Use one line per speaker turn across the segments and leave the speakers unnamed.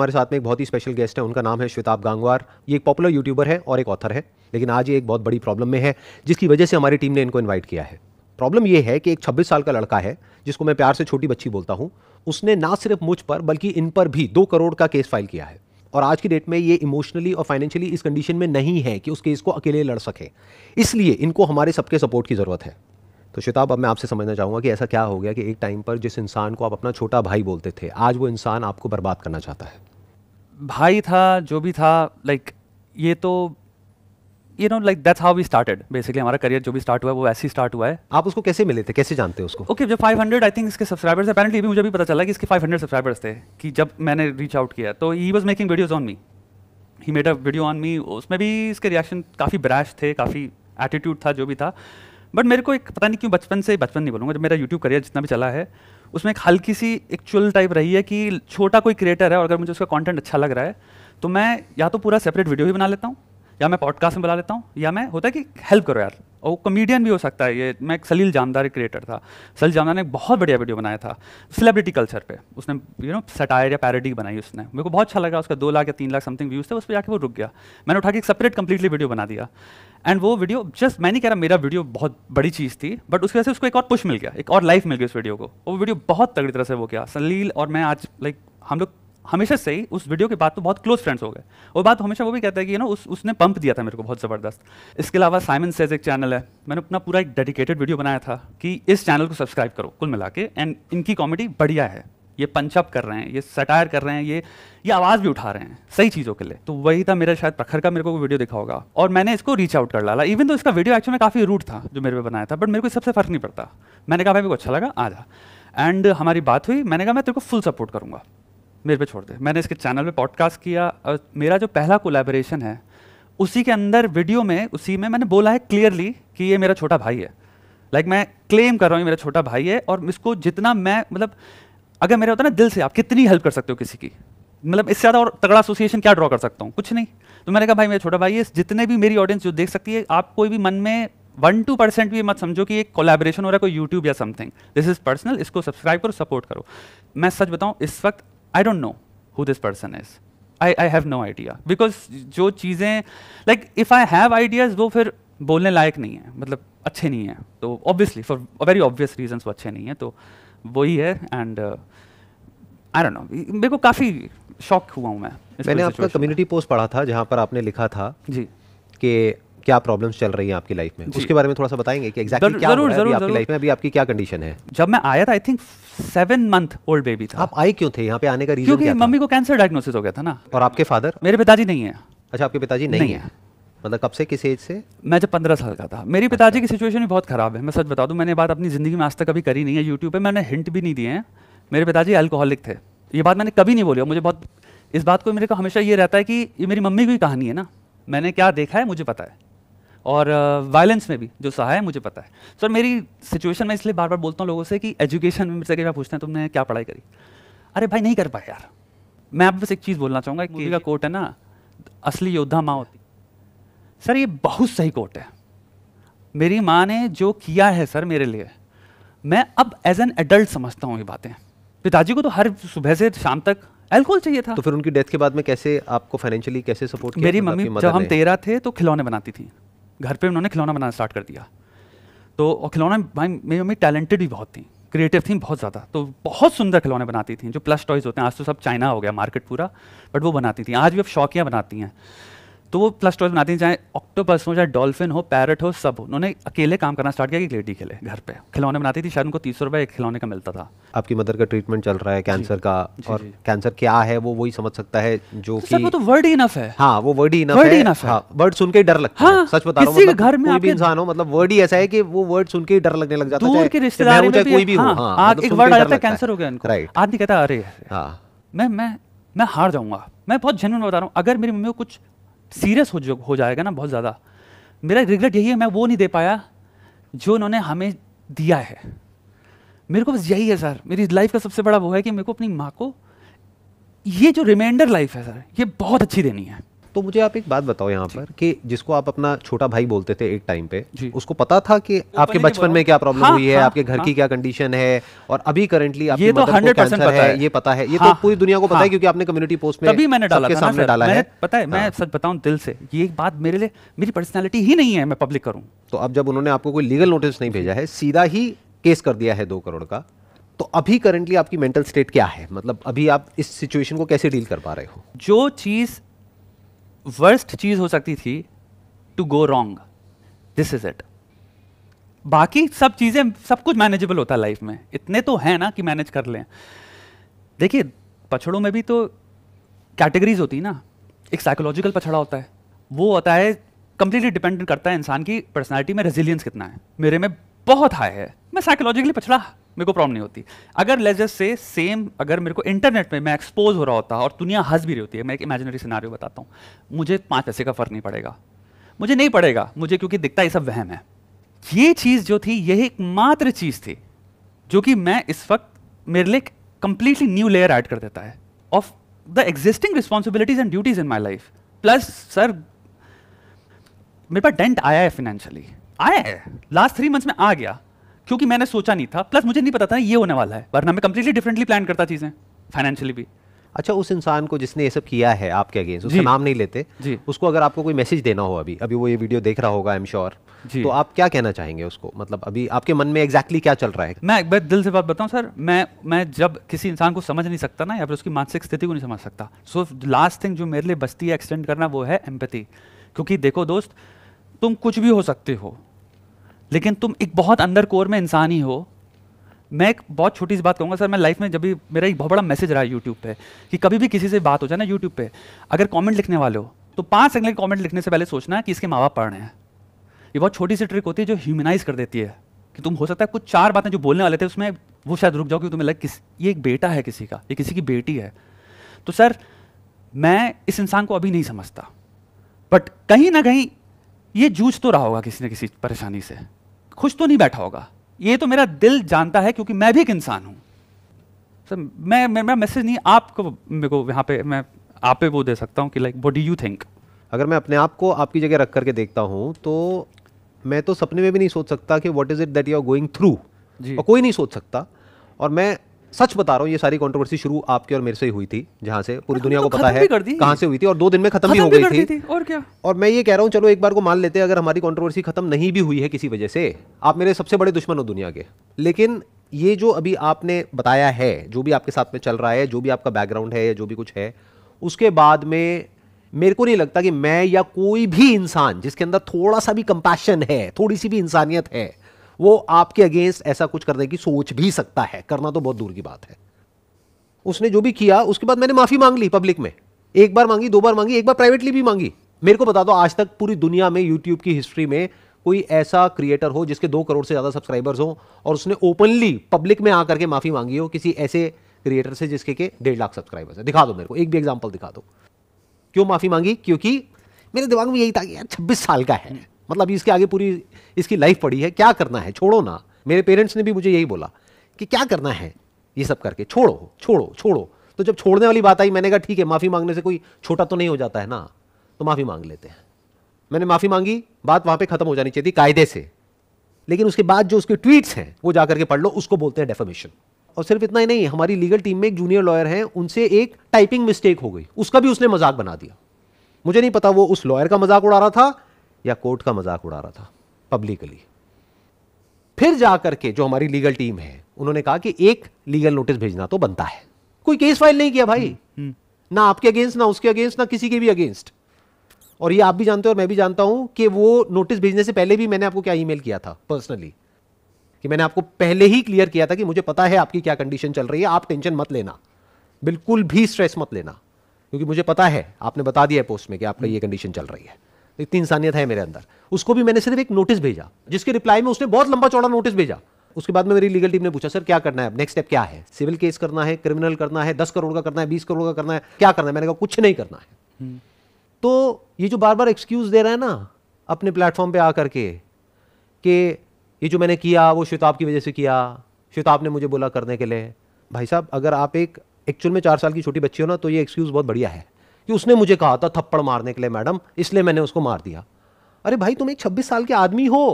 हमारे साथ में एक बहुत ही स्पेशल गेस्ट है उनका नाम है श्वेताब गांगवार ये एक पॉपुलर यूट्यूबर है और एक ऑथर है लेकिन आज ये एक बहुत बड़ी प्रॉब्लम में है जिसकी वजह से हमारी टीम ने इनको इन्वाइट किया है प्रॉब्लम ये है कि एक 26 साल का लड़का है जिसको मैं प्यार से छोटी बच्ची बोलता हूँ उसने ना सिर्फ मुझ पर बल्कि इन पर भी दो करोड़ का केस फाइल किया है और आज की डेट में ये इमोशनली और फाइनेंशियली इस कंडीशन में नहीं है कि उस केस को अकेले लड़ सके इसलिए इनको हमारे सबके सपोर्ट की ज़रूरत है तो श्वेताब अब मैं आपसे समझना चाहूँगा कि ऐसा क्या हो गया कि एक टाइम पर जिस इंसान को आप अपना छोटा भाई बोलते थे आज वो इंसान आपको बर्बाद करना चाहता है भाई था जो भी था लाइक like, ये तो you know
like that's how we started basically हमारा करियर जो भी स्टार्ट हुआ है वो ऐसे ही स्टार्ट हुआ है आप उसको कैसे मिले थे कैसे जानते उसको ओके okay, जब 500 आई थिंक इसके सब्सक्राइबर्स अपेरेंटली भी मुझे भी पता चला कि इसके 500 सब्सक्राइबर्स थे कि जब मैंने रीच आउट किया तो he was making videos on me he made a video on me उसमें भी इसके रिएक्शन काफ़ी ब्रैश थे काफ़ी एटीट्यूड था जो भी था बट मेरे को एक पता नहीं क्यों बचपन से बचपन नहीं बोलूँगा जब मेरा यूट्यूब करियर जितना भी चला है उसमें एक हल्की सी एक चुल टाइप रही है कि छोटा कोई क्रिएटर है और अगर मुझे उसका कंटेंट अच्छा लग रहा है तो मैं या तो पूरा सेपरेट वीडियो ही बना लेता हूँ या मैं पॉडकास्ट में बुला लेता हूँ या मैं होता है कि हेल्प करो यार और कॉमेडियन भी हो सकता है ये मैं एक सलील जामदार क्रिएटर था सलील जामदार ने एक बहुत बढ़िया वीडियो बनाया था सेलिब्रिटी कल्चर पे उसने यू नो सटायर या पैरडी बनाई उसने मेरे को बहुत अच्छा लगा उसका दो लाख या तीन लाख समथिंग व्यूज़ थे उस पर जाकर वो रुक गया मैंने उठा के एक सेपरेट कंप्लीटली वीडियो बना दिया एंड वो वीडियो जस्ट मैं नहीं कह रहा मेरा वीडियो बहुत बड़ी चीज़ थी बट उसकी वजह से उसको एक और पुश मिल गया एक और लाइफ मिल गई उस वीडियो को वो वीडियो बहुत तगड़ी तरह से वो किया सलील और मैं आज लाइक हम लोग हमेशा सही उस वीडियो के बाद तो बहुत क्लोज फ्रेंड्स हो गए और बात हमेशा वो भी कहता है कि यू नो उस उसने पंप दिया था मेरे को बहुत ज़बरदस्त इसके अलावा साइमन सेज एक चैनल है मैंने अपना पूरा एक डेडिकेटेड वीडियो बनाया था कि इस चैनल को सब्सक्राइब करो कुल मिला के एंड इनकी कॉमेडी बढ़िया है ये पंचअप कर रहे हैं ये सटायर कर रहे हैं ये ये आवाज़ भी उठा रहे हैं सही चीज़ों के लिए तो वही था मेरा शायद प्रखर का मेरे को वीडियो दिखा होगा और मैंने इसको रीच आउट कर डाला इवन तो इसका वीडियो एक्चुअली में काफ़ी रूट था जो मेरे पे बनाया था बट मेरे को सबसे फ़र्क नहीं पड़ता मैंने कहा भाई मेरे को अच्छा लगा आ जा एंड हमारी बात हुई मैंने कहा मैं तेरे को फुल सपोर्ट करूंगा मेरे पे छोड़ दे मैंने इसके चैनल पे पॉडकास्ट किया और मेरा जो पहला कोलेबोरेशन है उसी के अंदर वीडियो में उसी में मैंने बोला है क्लियरली कि ये मेरा छोटा भाई है लाइक like, मैं क्लेम कर रहा हूँ मेरा छोटा भाई है और इसको जितना मैं मतलब अगर मेरा होता ना दिल से आप कितनी हेल्प कर सकते हो किसी की मतलब इससे ज़्यादा और तगड़ा एसोसिएशन क्या ड्रॉ कर सकता हूँ कुछ नहीं तो मैंने कहा भाई मेरा छोटा भाई है जितने भी मेरी ऑडियंस जो देख सकती है आप कोई भी मन में वन टू परसेंट भी मत समझो कि एक कोलेबरेशन हो रहा है कोई यूट्यूब या समथिंग दिस इज़ पर्सनल इसको सब्सक्राइब करो सपोर्ट करो मैं सच बताऊँ इस वक्त I don't know who this person is I I have no idea because जो चीज़ें like if I have ideas वो फिर बोलने लायक नहीं है मतलब अच्छे नहीं हैं तो obviously for very obvious reasons वो अच्छे नहीं हैं तो वही है एंड आई डोंट नो मेरे को काफ़ी शॉक हुआ हूँ मैं मैंने आपका
कम्युनिटी पोस्ट पढ़ा था जहाँ पर आपने लिखा था जी कि क्या प्रॉब्लम्स चल रही हैं आपकी लाइफ में उसके बारे में थोड़ा सा बताएंगे कि एग्जैक्टली क्या जरूर, हो रहा है आपकी लाइफ में अभी आपकी क्या कंडीशन है जब मैं आया था I think seven month old baby था आप आए क्यों थे यहाँ पे आने का रीजन क्योंकि मम्मी को कैंसर डायग्नोसिस
हो गया था ना और आपके फादर मेरे पिताजी नहीं है अच्छा आपके पिताजी नहीं है मतलब कब से किस एज से मैं जब पंद्रह साल का था मेरी अच्छा। पिताजी की सिचुएशन भी बहुत खराब है मैं सच बता दूं मैंने बात अपनी ज़िंदगी में आज तक कभी करी नहीं है यूट्यूब पे मैंने हिंट भी नहीं दिए हैं मेरे पिताजी अल्कोहलिक थे ये बात मैंने कभी नहीं बोली मुझे बहुत इस बात को मेरे को हमेशा ये रहता है कि ये मेरी मम्मी की कहानी है ना मैंने क्या देखा है मुझे पता है और वायलेंस में भी जो सहा है मुझे पता है सर मेरी सिचुएशन में इसलिए बार बार बोलता हूँ लोगों से कि एजुकेशन में से क्या पूछते हैं तुमने क्या पढ़ाई करी अरे भाई नहीं कर पाए यार मैं आप बस एक चीज़ बोलना चाहूँगा एक मूवी का कोट है ना असली योद्धा माँ होती सर ये बहुत सही कोट है मेरी माँ ने जो किया है सर मेरे लिए मैं अब एज एन एडल्ट समझता हूँ ये बातें पिताजी को तो हर सुबह से शाम तक एल्कोहल चाहिए था तो फिर उनकी डेथ के बाद में कैसे आपको फाइनेंशियली कैसे सपोर्ट किया मेरी मतलब मम्मी जब हम तेरह थे तो खिलौने बनाती थी घर पे उन्होंने खिलौना बनाना स्टार्ट कर दिया तो खिलौना भाई मेरी मम्मी टैलेंटेड भी बहुत थी क्रिएटिव थी बहुत ज़्यादा तो बहुत सुंदर खिलौने बनाती थी जो प्लस टॉयज़ होते हैं आज तो सब चाइना हो गया मार्केट पूरा बट वो बनाती थी आज भी अब शौकियाँ बनाती हैं तो वो प्लस ट्वेल्व बनाती हैं चाहे ऑक्टोपस हो चाहे डॉल्फिन हो पैरट हो सब उन्होंने अकेले काम करना स्टार्ट किया कि लेडी खेले घर पे खिलौने बनाती थी शायद उनको तीस रुपए एक
खिलौने का मिलता था आपकी मदर का ट्रीटमेंट चल रहा है कैंसर का जी, और जी, कैंसर क्या है वो वही समझ सकता है जो तो कि तो वर्ड ही इनफ है हाँ वो वर्ड ही इनफ वर्ड इनफ है वर्ड हाँ, सुन के डर लगता है हाँ, सच बता रहा हूँ मतलब घर में भी इंसान हो मतलब वर्ड ही ऐसा है कि वो वर्ड सुन के डर लगने लग जाता है रिश्तेदार कोई भी हो हाँ, मतलब एक वर्ड आ जाता है कैंसर
हो गया इनको आदमी कहता है अरे मैं मैं मैं हार जाऊंगा मैं बहुत जेनुअन बता रहा हूँ अगर मेरी मम्मी को कुछ सीरियस हो जो हो जाएगा ना बहुत ज़्यादा मेरा रिग्रेट यही है मैं वो नहीं दे पाया जो उन्होंने हमें दिया है मेरे को बस यही है सर मेरी लाइफ का सबसे बड़ा वो है कि मेरे को अपनी माँ को ये जो रिमाइंडर लाइफ है सर
ये बहुत अच्छी देनी है तो मुझे आप एक बात बताओ यहाँ पर कि जिसको आप अपना छोटा भाई बोलते थे एक टाइम पे उसको पता था कि आपके बचपन में क्या प्रॉब्लम हाँ, हुई है हाँ, आपके घर की हाँ। क्या कंडीशन है और अभी करंटली ये तो हंड्रेड परसेंट पता है ये पता है ये तो पूरी दुनिया को पता है क्योंकि आपने कम्युनिटी पोस्ट में मैंने डाला सामने डाला है पता है मैं सच बताऊँ दिल से ये एक बात मेरे लिए मेरी पर्सनैलिटी ही नहीं है मैं पब्लिक करूँ तो अब जब उन्होंने आपको कोई लीगल नोटिस नहीं भेजा है सीधा ही केस कर दिया है दो करोड़ का तो अभी करंटली आपकी मेंटल स्टेट क्या है मतलब अभी आप इस सिचुएशन को कैसे डील कर पा रहे हो जो चीज़ वर्स्ट चीज हो सकती थी to go wrong
this is it बाकी सब चीजें सब कुछ मैनेजेबल होता है लाइफ में इतने तो हैं ना कि मैनेज कर लें देखिए पछड़ों में भी तो कैटेगरीज होती है ना एक साइकोलॉजिकल पछड़ा होता है वो होता है कंप्लीटली डिपेंडेंट करता है इंसान की पर्सनैलिटी में रेजिलियंस कितना है मेरे में बहुत हाई है मैं साइकोलॉजिकली पछड़ा मेरे को प्रॉब्लम नहीं होती अगर लेजर से सेम अगर मेरे को इंटरनेट में मैं एक्सपोज हो रहा होता और दुनिया हंस भी रही होती है मैं एक इमेजिनरी सिनारियो बताता हूँ मुझे पाँच पैसे का फ़र्क नहीं पड़ेगा मुझे नहीं पड़ेगा मुझे क्योंकि दिखता ये सब वहम है ये चीज़ जो थी यही एकमात्र चीज़ थी जो कि मैं इस वक्त मेरे लिए कंप्लीटली न्यू लेयर ऐड कर देता है of the existing responsibilities and duties in my life plus sir मेरे पास डेंट आया है फाइनेंशियली आया है लास्ट थ्री मंथ्स में आ गया क्योंकि मैंने सोचा नहीं था प्लस मुझे नहीं पता था ये होने वाला है वरना मैं कंप्लीटली डिफरेंटली प्लान करता चीज़ें फाइनेंशियली भी
अच्छा उस इंसान को जिसने ये सब किया है आपके अगेंस्ट उसका नाम नहीं लेते जी उसको अगर आपको कोई मैसेज देना हो अभी अभी वो ये वीडियो देख रहा होगा आई एम श्योर तो आप क्या कहना चाहेंगे उसको मतलब अभी आपके मन में एग्जैक्टली क्या चल रहा है मैं एक बार दिल
से बात बताऊं सर मैं मैं जब किसी इंसान को समझ नहीं सकता ना या फिर उसकी मानसिक स्थिति को नहीं समझ सकता सो लास्ट थिंग जो मेरे लिए बस्ती है एक्सटेंड करना वो है एम्पति क्योंकि देखो दोस्त तुम कुछ भी हो सकते हो लेकिन तुम एक बहुत अंदर कोर में इंसान ही हो मैं एक बहुत छोटी सी बात कहूँगा सर मैं लाइफ में जब भी मेरा एक बहुत बड़ा मैसेज रहा है यूट्यूब पे कि कभी भी किसी से बात हो जाए ना यूट्यूब पे अगर कमेंट लिखने वाले हो तो पाँच सेकंड कमेंट लिखने से पहले सोचना है कि इसके माँ बाप पढ़ रहे हैं ये बहुत छोटी सी ट्रिक होती है जो ह्यूमनाइज कर देती है कि तुम हो सकता है कुछ चार बातें जो बोलने वाले थे उसमें वो शायद रुक जाओ क्योंकि तुम्हें लग किस ये एक बेटा है किसी का ये किसी की बेटी है तो सर मैं इस इंसान को अभी नहीं समझता बट कहीं ना कहीं ये जूझ तो रहा होगा किसी न किसी परेशानी से खुश तो नहीं बैठा होगा ये तो मेरा दिल जानता है क्योंकि मैं भी एक इंसान हूं सर मैं मेरा मैसेज नहीं आपको मेरे को यहाँ पे मैं
आप पे वो दे सकता हूँ कि like what do you think अगर मैं अपने आप को आपकी जगह रख करके देखता हूँ तो मैं तो सपने में भी नहीं सोच सकता कि what is it that you are going through और कोई नहीं सोच सकता और मैं सच बता रहा हूँ ये सारी कंट्रोवर्सी शुरू आपके और मेरे से ही हुई थी जहाँ से पूरी दुनिया को तो पता है कहाँ से हुई थी और दो दिन में खत्म भी हो गई थी।, थी और क्या और मैं ये कह रहा हूँ चलो एक बार को मान लेते हैं अगर हमारी कंट्रोवर्सी खत्म नहीं भी हुई है किसी वजह से आप मेरे सबसे बड़े दुश्मन हो दुनिया के लेकिन ये जो अभी आपने बताया है जो भी आपके साथ में चल रहा है जो भी आपका बैकग्राउंड है या जो भी कुछ है उसके बाद में मेरे को नहीं लगता कि मैं या कोई भी इंसान जिसके अंदर थोड़ा सा भी कंपैशन है थोड़ी सी भी इंसानियत है वो आपके अगेंस्ट ऐसा कुछ करने की सोच भी सकता है करना तो बहुत दूर की बात है उसने जो भी किया उसके बाद मैंने माफी मांग ली पब्लिक में एक बार मांगी दो बार मांगी एक बार प्राइवेटली भी मांगी मेरे को बता दो आज तक पूरी दुनिया में यूट्यूब की हिस्ट्री में कोई ऐसा क्रिएटर हो जिसके दो करोड़ से ज़्यादा सब्सक्राइबर्स हो और उसने ओपनली पब्लिक में आकर के माफ़ी मांगी हो किसी ऐसे क्रिएटर से जिसके के डेढ़ लाख सब्सक्राइबर्स है दिखा दो मेरे को एक भी एग्जाम्पल दिखा दो क्यों माफ़ी मांगी क्योंकि मेरे दिमाग में यही था कि यार छब्बीस साल का है मतलब इसके आगे पूरी इसकी लाइफ पड़ी है क्या करना है छोड़ो ना मेरे पेरेंट्स ने भी मुझे यही बोला कि क्या करना है ये सब करके छोड़ो छोड़ो छोड़ो तो जब छोड़ने वाली बात आई मैंने कहा ठीक है माफ़ी मांगने से कोई छोटा तो नहीं हो जाता है ना तो माफ़ी मांग लेते हैं मैंने माफ़ी मांगी बात वहाँ पे ख़त्म हो जानी चाहिए थी कायदे से लेकिन उसके बाद जो उसके ट्वीट्स हैं वो जा करके पढ़ लो उसको बोलते हैं डेफामेशन और सिर्फ इतना ही नहीं हमारी लीगल टीम में एक जूनियर लॉयर हैं उनसे एक टाइपिंग मिस्टेक हो गई उसका भी उसने मजाक बना दिया मुझे नहीं पता वो उस लॉयर का मजाक उड़ा रहा था या कोर्ट का मजाक उड़ा रहा था पब्लिकली फिर जाकर के जो हमारी लीगल टीम है उन्होंने कहा कि एक लीगल नोटिस भेजना तो बनता है कोई केस फाइल नहीं किया भाई हम्म, हम्म। ना आपके अगेंस्ट ना उसके अगेंस्ट ना किसी के भी अगेंस्ट और ये आप भी जानते हो और मैं भी जानता हूं कि वो नोटिस भेजने से पहले भी मैंने आपको क्या ईमेल किया था पर्सनली कि मैंने आपको पहले ही क्लियर किया था कि मुझे पता है आपकी क्या कंडीशन चल रही है आप टेंशन मत लेना बिल्कुल भी स्ट्रेस मत लेना क्योंकि मुझे पता है आपने बता दिया है पोस्ट में कि आपका ये कंडीशन चल रही है इतनी तो इंसानियत है मेरे अंदर उसको भी मैंने सिर्फ एक नोटिस भेजा जिसके रिप्लाई में उसने बहुत लंबा चौड़ा नोटिस भेजा उसके बाद में मेरी लीगल टीम ने पूछा सर क्या करना है नेक्स्ट स्टेप क्या है सिविल केस करना है क्रिमिनल करना है दस करोड़ का करना है बीस करोड़ का करना है क्या करना है मैंने कहा कुछ नहीं करना है हम्म। तो ये जो बार बार एक्सक्यूज दे रहा है ना अपने प्लेटफॉर्म पे आकर के कि ये जो मैंने किया वो श्वेताब की वजह से किया श्वेताब ने मुझे बोला करने के लिए भाई साहब अगर आप एक एक्चुअल में चार साल की छोटी बच्ची हो ना तो ये एक्सक्यूज़ बहुत बढ़िया है कि उसने मुझे कहा था थप्पड़ मारने के लिए मैडम इसलिए मैंने उसको मार दिया अरे भाई तुम एक छब्बीस साल के आदमी हो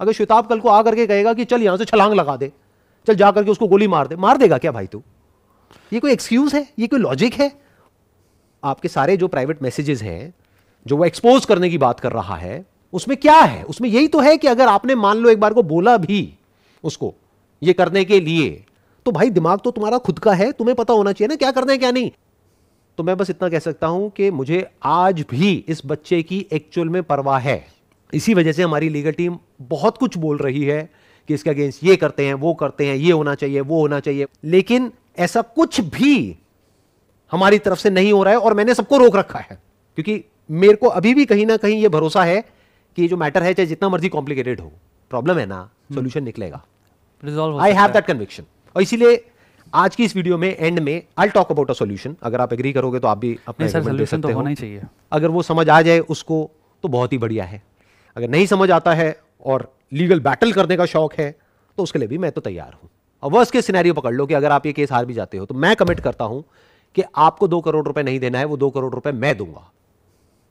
अगर श्वेताब कल को आ करके कहेगा कि चल यहां से छलांग लगा दे चल जा करके उसको गोली मार दे मार देगा क्या भाई तू ये कोई एक्सक्यूज है ये कोई लॉजिक है आपके सारे जो प्राइवेट मैसेजेस हैं जो वो एक्सपोज करने की बात कर रहा है उसमें क्या है उसमें यही तो है कि अगर आपने मान लो एक बार को बोला भी उसको ये करने के लिए तो भाई दिमाग तो तुम्हारा खुद का है तुम्हें पता होना चाहिए ना क्या करना है क्या नहीं तो मैं बस इतना कह सकता हूं कि मुझे आज भी इस बच्चे की एक्चुअल में परवाह है इसी वजह से हमारी लीगल टीम बहुत कुछ बोल रही है कि इसके अगेंस्ट ये करते हैं वो करते हैं ये होना चाहिए वो होना चाहिए लेकिन ऐसा कुछ भी हमारी तरफ से नहीं हो रहा है और मैंने सबको रोक रखा है क्योंकि मेरे को अभी भी कहीं ना कहीं ये भरोसा है कि जो मैटर है चाहे जितना मर्जी कॉम्प्लिकेटेड हो प्रॉब्लम है ना सोल्यूशन हम्म। निकलेगा आई हैव दैट कन्विक्शन और इसीलिए आज की इस वीडियो में एंड में I talk about a solution अगर आप एग्री करोगे तो आप भी अपने सर सोल्यूशन तो होना ही चाहिए अगर वो समझ आ जाए उसको तो बहुत ही बढ़िया है अगर नहीं समझ आता है और लीगल बैटल करने का शौक है तो उसके लिए भी मैं तो तैयार हूं अब वर्ष के सिनेरियो पकड़ लो कि अगर आप ये केस हार भी जाते हो तो मैं कमिट करता हूं कि आपको दो करोड़ रुपए नहीं देना है वो दो करोड़ रुपए मैं दूंगा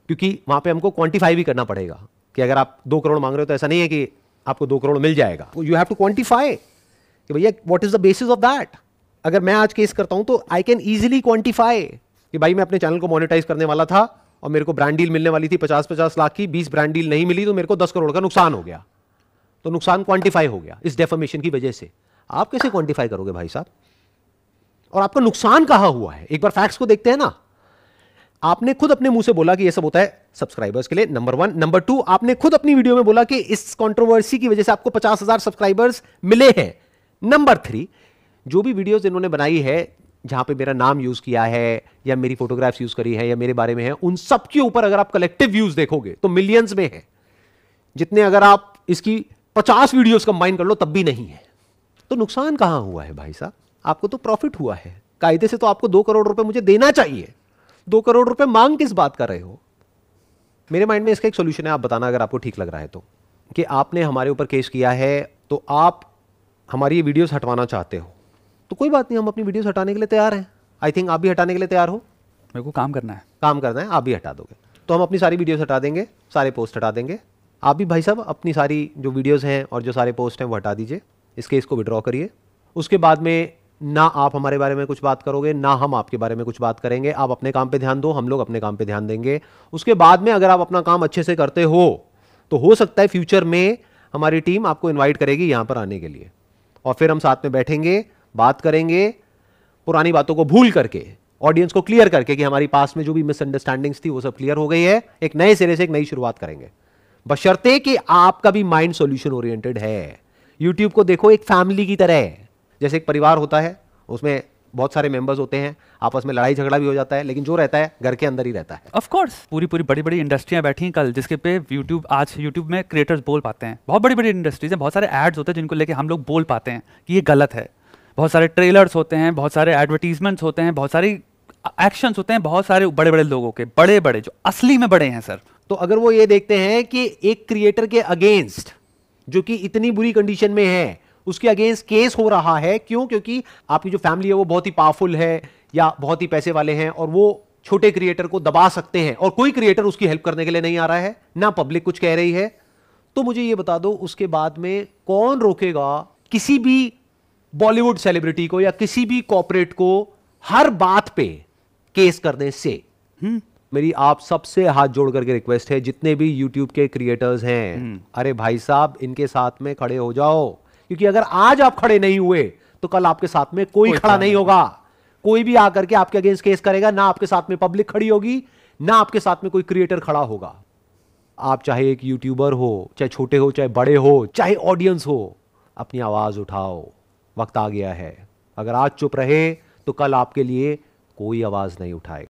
क्योंकि वहां पे हमको क्वांटिफाई भी करना पड़ेगा कि अगर आप दो करोड़ मांग रहे हो तो ऐसा नहीं है कि आपको दो करोड़ मिल जाएगा यू हैव टू क्वांटिफाई कि भैया what is the basis of that अगर मैं आज केस करता हूं तो आई कैन ईजिली क्वांटिफाई कि भाई मैं अपने चैनल को मोनिटाइज करने वाला था और मेरे को ब्रांड डील मिलने वाली थी पचास पचास लाख की बीस ब्रांड डील नहीं मिली तो मेरे को दस करोड़ का नुकसान हो गया तो नुकसान क्वांटिफाई हो गया इस डेफोमेशन की वजह से आप कैसे क्वांटिफाई करोगे भाई साहब और आपका नुकसान कहा हुआ है एक बार फैक्ट्स को देखते हैं ना आपने खुद अपने मुंह से बोला कि यह सब होता है सब्सक्राइबर्स के लिए नंबर वन नंबर टू आपने खुद अपनी वीडियो में बोला कि इस कंट्रोवर्सी की वजह से आपको पचास हजार सब्सक्राइबर्स मिले हैं नंबर थ्री जो भी वीडियोस इन्होंने बनाई है जहां पे मेरा नाम यूज किया है या मेरी फोटोग्राफ्स यूज करी है या मेरे बारे में है उन सब के ऊपर अगर आप कलेक्टिव व्यूज देखोगे तो मिलियंस में है जितने अगर आप इसकी पचास वीडियोस कंबाइन कर लो तब भी नहीं है तो नुकसान कहां हुआ है भाई साहब आपको तो प्रॉफिट हुआ है कायदे से तो आपको दो करोड़ रुपए मुझे देना चाहिए दो करोड़ रुपए मांग किस बात कर रहे हो मेरे माइंड में इसका एक सोल्यूशन है आप बताना अगर आपको ठीक लग रहा है तो कि आपने हमारे ऊपर केस किया है तो आप हमारी ये वीडियोस हटवाना चाहते हो तो कोई बात नहीं हम अपनी वीडियोस हटाने के लिए तैयार हैं आई थिंक आप भी हटाने के लिए तैयार हो मेरे को काम करना है काम करना है आप भी हटा दोगे तो हम अपनी सारी वीडियोस हटा देंगे सारे पोस्ट हटा देंगे आप भी भाई साहब अपनी सारी जो वीडियोस हैं और जो सारे पोस्ट हैं वो हटा दीजिए इस केस को विड्रॉ करिए उसके बाद में ना आप हमारे बारे में कुछ बात करोगे ना हम आपके बारे में कुछ बात करेंगे आप अपने काम पे ध्यान दो हम लोग अपने काम पे ध्यान देंगे उसके बाद में अगर आप अपना काम अच्छे से करते हो तो हो सकता है फ्यूचर में हमारी टीम आपको इनवाइट करेगी यहाँ पर आने के लिए और फिर हम साथ में बैठेंगे बात करेंगे पुरानी बातों को भूल करके ऑडियंस को क्लियर करके कि हमारी पास में जो भी मिसअंडरस्टैंडिंग्स थी वो सब क्लियर हो गई है एक नए सिरे से एक नई शुरुआत करेंगे बशर्ते कि आपका भी माइंड सॉल्यूशन ओरिएंटेड है यूट्यूब को देखो एक फैमिली की तरह जैसे एक परिवार होता है उसमें बहुत सारे मेंबर्स होते हैं आपस में लड़ाई झगड़ा भी हो जाता है लेकिन जो रहता है घर के अंदर ही रहता है
ऑफ कोर्स पूरी पूरी बड़ी बड़ी इंडस्ट्रियां बैठी हैं कल जिसके पे यूट्यूब आज यूट्यूब में क्रिएटर्स बोल पाते हैं बहुत बड़ी बड़ी इंडस्ट्रीज हैं बहुत सारे एड्स होते हैं जिनको लेके हम लोग बोल पाते हैं कि ये गलत है बहुत सारे ट्रेलर्स होते हैं बहुत सारे एडवर्टीजमेंट्स होते हैं बहुत सारी एक्शन होते हैं बहुत सारे बड़े बड़े लोगों के बड़े बड़े जो असली
में बड़े हैं सर तो अगर वो ये देखते हैं कि एक क्रिएटर के अगेंस्ट जो कि इतनी बुरी कंडीशन में है उसके अगेंस्ट केस हो रहा है क्यों क्योंकि आपकी जो फैमिली है वो बहुत ही पावरफुल है या बहुत ही पैसे वाले हैं और वो छोटे क्रिएटर को दबा सकते हैं और कोई क्रिएटर उसकी हेल्प करने के लिए नहीं आ रहा है ना पब्लिक कुछ कह रही है तो मुझे ये बता दो उसके बाद में कौन रोकेगा किसी भी बॉलीवुड सेलिब्रिटी को या किसी भी कॉपरेट को हर बात पे केस करने से हुँ? हम्म। मेरी आप सबसे हाथ जोड़ करके रिक्वेस्ट है जितने भी यूट्यूब के क्रिएटर्स हैं हम्म। अरे भाई साहब इनके साथ में खड़े हो जाओ क्योंकि अगर आज आप खड़े नहीं हुए तो कल आपके साथ में कोई, कोई खड़ा नहीं होगा कोई भी आकर के आपके अगेंस्ट केस करेगा ना आपके साथ में पब्लिक खड़ी होगी ना आपके साथ में कोई क्रिएटर खड़ा होगा आप चाहे एक यूट्यूबर हो चाहे छोटे हो चाहे बड़े हो चाहे ऑडियंस हो अपनी आवाज उठाओ वक्त आ गया है अगर आज चुप रहे तो कल आपके लिए कोई आवाज़ नहीं उठाएगा